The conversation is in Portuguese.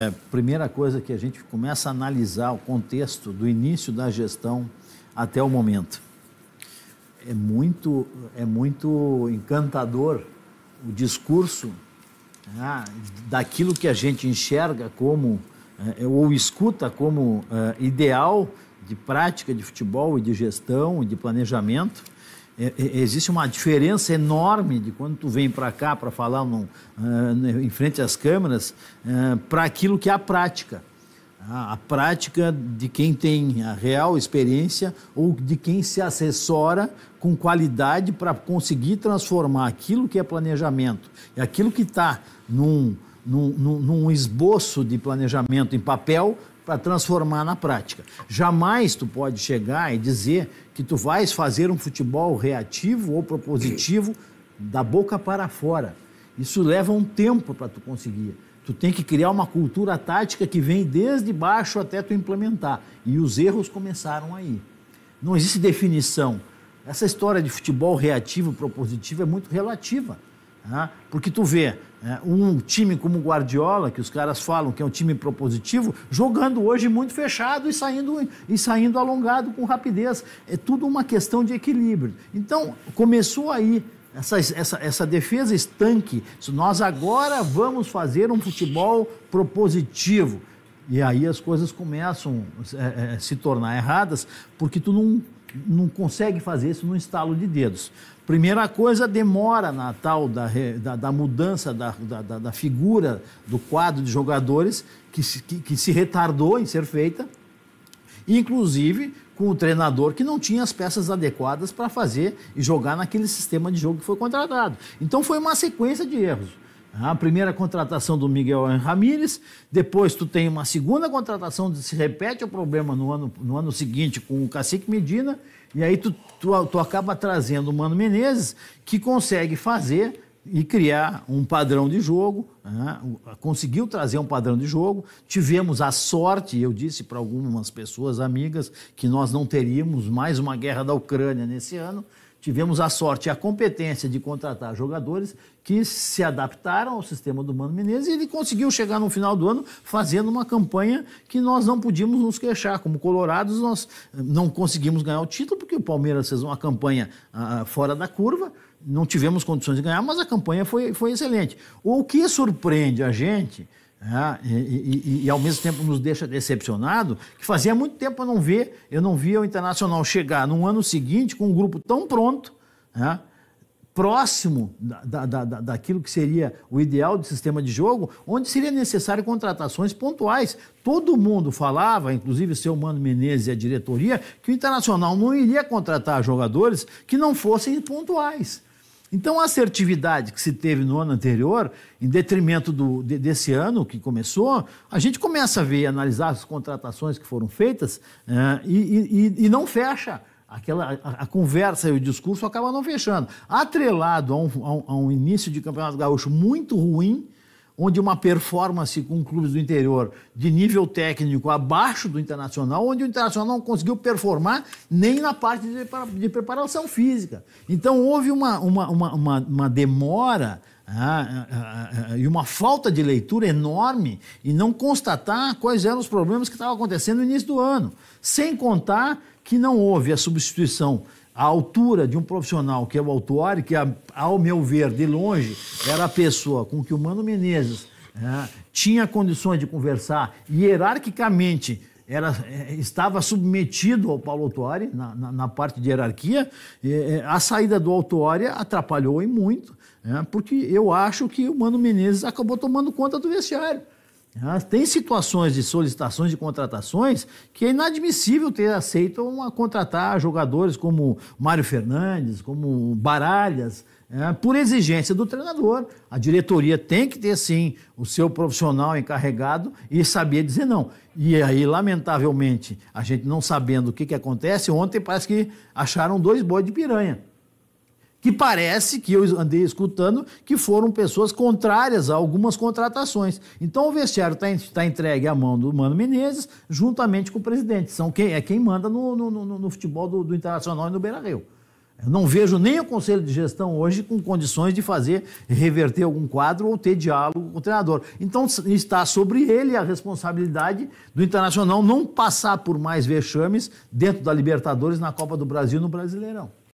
É, primeira coisa que a gente começa a analisar o contexto do início da gestão até o momento. É muito, é muito encantador o discurso né, daquilo que a gente enxerga como é, ou escuta como é, ideal de prática de futebol e de gestão e de planejamento é, é, existe uma diferença enorme de quando tu vem para cá para falar num, uh, em frente às câmeras uh, ah, para aquilo que é a prática. A, ah, a prática de quem tem a real experiência ou de quem se assessora com qualidade para conseguir transformar aquilo que é planejamento e aquilo que está num, num, num esboço de planejamento em papel para transformar na prática. Jamais tu pode chegar e dizer que tu vais fazer um futebol reativo ou propositivo da boca para fora. Isso leva um tempo para tu conseguir. Tu tem que criar uma cultura tática que vem desde baixo até tu implementar. E os erros começaram aí. Não existe definição. Essa história de futebol reativo, propositivo é muito relativa. Né? Porque tu vê né, um time como o Guardiola, que os caras falam que é um time propositivo, jogando hoje muito fechado e saindo, e saindo alongado com rapidez. É tudo uma questão de equilíbrio. Então, começou aí essa, essa, essa defesa estanque. Nós agora vamos fazer um futebol propositivo. E aí as coisas começam a é, é, se tornar erradas, porque tu não não consegue fazer isso num estalo de dedos. Primeira coisa, demora na tal da, da, da mudança da, da, da, figura do quadro de jogadores que se, que, que se retardou em ser feita, inclusive com o treinador que não tinha as peças adequadas para fazer e jogar naquele sistema de jogo que foi contratado. Então foi uma sequência de erros. A primeira contratação do Miguel Ramírez, depois tu tem uma segunda contratação, se repete o problema no ano, no ano seguinte com o Cacique Medina, e aí tu, tu, tu acaba trazendo o Mano Menezes, que consegue fazer e criar um padrão de jogo, né? conseguiu trazer um padrão de jogo. Tivemos a sorte, eu disse para algumas pessoas amigas, que nós não teríamos mais uma guerra da Ucrânia nesse ano, tivemos a sorte e a competência de contratar jogadores que se adaptaram ao sistema do Mano Menezes e ele conseguiu chegar no final do ano fazendo uma campanha que nós não podíamos nos queixar. Como colorados, nós eh, não conseguimos ganhar o título porque o Palmeiras fez uma campanha ah, ah, fora da curva, não tivemos condições de ganhar, mas a campanha foi, foi excelente. O que surpreende a gente né? e, e, e, ao mesmo tempo nos deixa decepcionado, que fazia muito tempo eu não ver, eu não via o Internacional chegar no ano seguinte com um grupo tão pronto, né? próximo da, da, da, daquilo que seria o ideal de sistema de jogo, onde seria necessário contratações pontuais. Todo mundo falava, inclusive o seu Mano Menezes e a diretoria, que o Internacional não iria contratar jogadores que não fossem pontuais. Então, a assertividade que se teve no ano anterior, em detrimento do, de, desse ano que começou, a gente começa a ver, analisar as contratações que foram feitas uh, e, e, e não fecha aquela, a, a, conversa e o discurso acabam não fechando. Atrelado a um, a um, a um início de campeonato gaúcho muito ruim, onde uma performance com clubes do interior de nível técnico abaixo do internacional, onde o internacional não conseguiu performar nem na parte de, preparação física. Então houve uma, uma, uma, uma demora ah, ah, ah, ah, e uma falta de leitura enorme e não constatar quais eram os problemas que estavam acontecendo no início do ano. Sem contar que não houve a substituição a altura de um profissional que é o Autuari, que, ao meu ver, de longe, era a pessoa com que o Mano Menezes né, tinha condições de conversar e hierarquicamente era, eh, estava submetido ao Paulo Autuari na, na, na, parte de hierarquia. Eh, a saída do Autuari atrapalhou e muito, né, porque eu acho que o Mano Menezes acabou tomando conta do vestiário. Ah, tem situações de solicitações de contratações que é inadmissível ter aceito a contratar jogadores como Mário Fernandes, como Baralhas, é, por exigência do treinador. A diretoria tem que ter, sim, o seu profissional encarregado e saber dizer não. E aí, lamentavelmente, a gente não sabendo o que, que acontece, ontem parece que acharam dois bois de piranha que parece que eu andei escutando que foram pessoas contrárias a algumas contratações. Então o vestiário está tá entregue à mão do Mano Menezes, juntamente com o presidente. São quem, é quem manda no, no, no, no futebol do, do, Internacional e no Beira Rio. Eu não vejo nem o conselho de gestão hoje com condições de fazer reverter algum quadro ou ter diálogo com o treinador. Então está sobre ele a responsabilidade do Internacional não passar por mais vexames dentro da Libertadores, na Copa do Brasil, no Brasileirão.